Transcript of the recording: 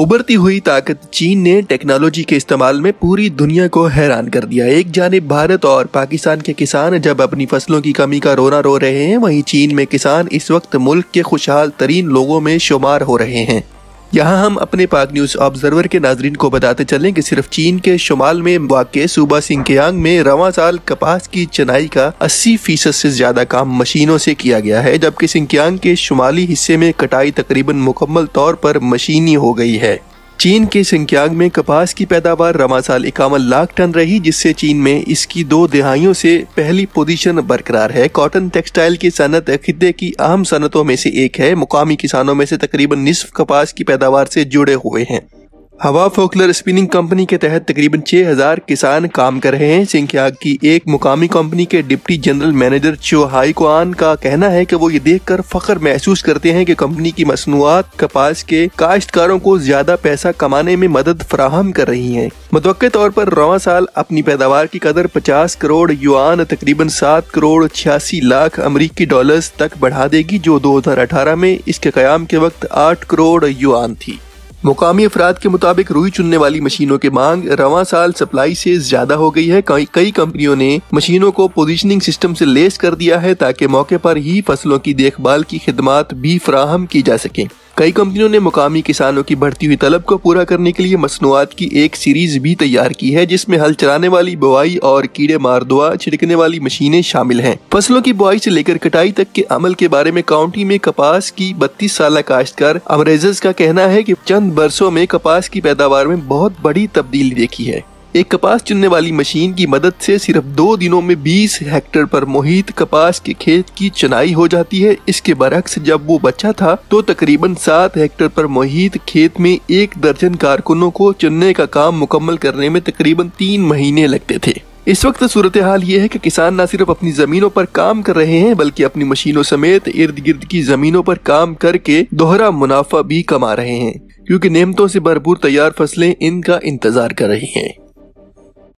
उभरती हुई ताकत चीन ने टेक्नोलॉजी के इस्तेमाल में पूरी दुनिया को हैरान कर दिया एक जानब भारत और पाकिस्तान के किसान जब अपनी फसलों की कमी का रोना रो रहे हैं वहीं चीन में किसान इस वक्त मुल्क के खुशहाल तरीन लोगों में शुमार हो रहे हैं यहाँ हम अपने पाक न्यूज़ ऑब्जर्वर के नाजरन को बताते चलें कि सिर्फ चीन के शुमाल में वाक़ सूबा सिंकयांग में रवा साल कपास की चनाई का 80 फीसद से ज़्यादा काम मशीनों से किया गया है जबकि सिंकयांग के शुमाली हिस्से में कटाई तकरीबन मुकम्मल तौर पर मशीनी हो गई है चीन के सिंक्यांग में कपास की पैदावार साल इक्यावन लाख टन रही जिससे चीन में इसकी दो दिहाइयों से पहली पोजीशन बरकरार है कॉटन टेक्सटाइल की सनत खिदे की अहम सनतों में से एक है मुकामी किसानों में से तकरीबन निसफ कपास की पैदावार से जुड़े हुए हैं हवा फोकलर स्पिनिंग कंपनी के तहत तकरीबन 6000 किसान काम कर रहे हैं सिंख्याग की एक मुकामी कंपनी के deputy general manager Chohai Kuan का कहना है कि वो ये देखकर फख्र महसूस करते हैं कि कंपनी की मसनूआत कपास के काश्तकारों को ज्यादा पैसा कमाने में मदद फराहम कर रही है मतव तौर पर रवा साल अपनी पैदावार की कदर पचास करोड़ युआन तकरीबन सात करोड़ छियासी लाख अमरीकी डॉलर तक बढ़ा देगी जो दो हजार अठारह में इसके क्याम के वक्त आठ करोड़ युआन थी मुकामी अफराद के मुताबिक रुई चुनने वाली मशीनों की मांग रवा साल सप्लाई से ज्यादा हो गई है कई कंपनियों ने मशीनों को पोजिशनिंग सिस्टम से लेस कर दिया है ताकि मौके पर ही फसलों की देखभाल की खिदमत भी फ्राहम की जा सके कई कंपनियों ने मुकामी किसानों की बढ़ती हुई तलब को पूरा करने के लिए मसनूआत की एक सीरीज भी तैयार की है जिसमें हल चलाने वाली बुआई और कीड़े मार दुआ छिड़कने वाली मशीनें शामिल हैं फसलों की बुआई से लेकर कटाई तक के अमल के बारे में काउंटी में कपास की बत्तीस साल काश्तकार अमरेजस का कहना है की चंद बरसों में कपास की पैदावार में बहुत बड़ी तब्दीली देखी है एक कपास चुनने वाली मशीन की मदद से सिर्फ दो दिनों में 20 हेक्टर पर मोहित कपास के खेत की चुनाई हो जाती है इसके बरक्स जब वो बच्चा था तो तकरीबन सात हेक्टेयर पर मोहित खेत में एक दर्जन कारकुनों को चुनने का काम मुकम्मल करने में तकरीबन तीन महीने लगते थे इस वक्त सूरत हाल ये है कि किसान न सिर्फ अपनी जमीनों पर काम कर रहे हैं बल्कि अपनी मशीनों समेत इर्द गिर्द की जमीनों पर काम करके दोहरा मुनाफा भी कमा रहे हैं क्योंकि नेमतों से भरपूर तैयार फसलें इनका इंतजार कर रही हैं